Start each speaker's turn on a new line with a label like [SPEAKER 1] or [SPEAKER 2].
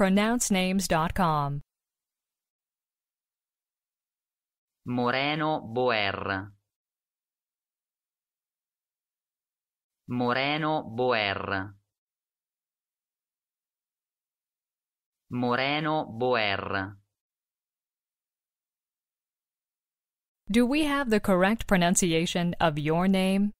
[SPEAKER 1] pronouncenames.com.
[SPEAKER 2] Moreno Boer Moreno Boer Moreno Boer
[SPEAKER 1] Do we have the correct pronunciation of your name?